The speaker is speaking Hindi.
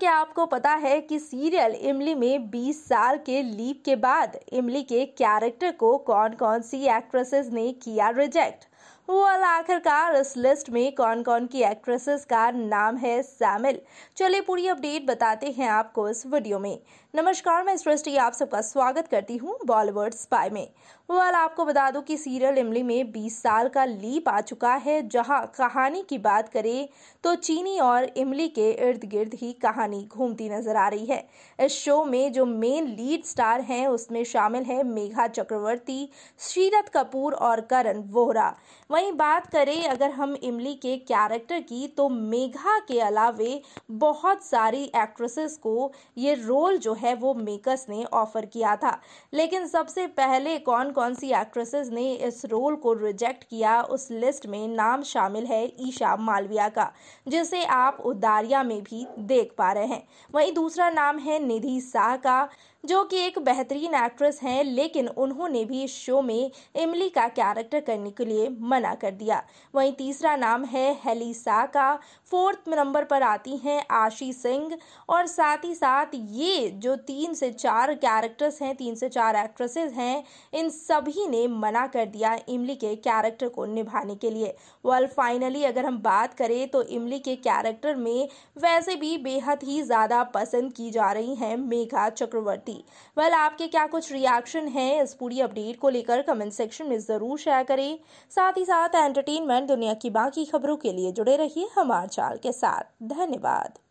क्या आपको पता है कि सीरियल इमली में 20 साल के लीप के बाद इमली के कैरेक्टर को कौन कौन सी एक्ट्रेसेस ने किया रिजेक्ट वाला आखिरकार इस लिस्ट में कौन कौन की एक्ट्रेसेस का नाम है शामिल चलिए पूरी अपडेट बताते हैं आपको इस वीडियो में नमस्कार मैं सृष्टि आप सबका स्वागत करती हूँ बॉलीवुड स्पाई में वाला आपको बता दूं कि सीरियल इमली में 20 साल का लीप आ चुका है जहाँ कहानी की बात करें तो चीनी और इमली के इर्द गिर्द ही कहानी घूमती नजर आ रही है इस शो में जो मेन लीड स्टार हैं उसमें शामिल है मेघा चक्रवर्ती श्रीरथ कपूर और करण वोहरा वहीं बात करें अगर हम इमली के कैरेक्टर की तो मेघा के अलावे बहुत सारी एक्ट्रेसेस को ये रोल जो है वो मेकर्स ने ऑफर किया था लेकिन सबसे पहले कौन कौन सी एक्ट्रेसेस ने इस रोल को रिजेक्ट किया उस लिस्ट में नाम शामिल है ईशा मालविया का जिसे आप उदारिया में भी देख पा रहे हैं वहीं दूसरा नाम है निधि शाह का जो कि एक बेहतरीन एक्ट्रेस हैं लेकिन उन्होंने भी इस शो में इमली का कैरेक्टर करने के लिए मना कर दिया वहीं तीसरा नाम है हेली सा का फोर्थ नंबर पर आती हैं आशी सिंह और साथ ही साथ ये जो तीन से चार कैरेक्टर्स हैं तीन से चार एक्ट्रेसेस हैं इन सभी ने मना कर दिया इमली के कैरेक्टर को निभाने के लिए वेल फाइनली अगर हम बात करें तो इमली के कैरेक्टर में वैसे भी बेहद ही ज़्यादा पसंद की जा रही हैं मेघा चक्रवर्ती थी वेल आपके क्या कुछ रिएक्शन है इस पूरी अपडेट को लेकर कमेंट सेक्शन में ज़रूर शेयर करें साथ ही साथ एंटरटेनमेंट दुनिया की बाकी खबरों के लिए जुड़े रहिए हमार चाल के साथ धन्यवाद